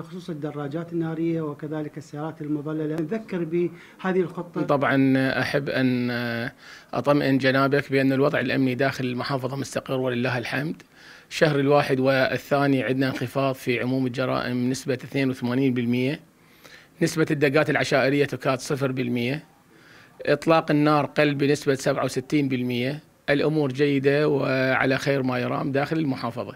بخصوص الدراجات النارية وكذلك السيارات المظللة نذكر بهذه الخطة طبعا أحب أن أطمئن جنابك بأن الوضع الأمني داخل المحافظة مستقر ولله الحمد شهر الواحد والثاني عندنا انخفاض في عموم الجرائم نسبة 82% نسبة الدقات العشائرية تكاد 0% إطلاق النار قل بنسبة 67% الأمور جيدة وعلى خير ما يرام داخل المحافظة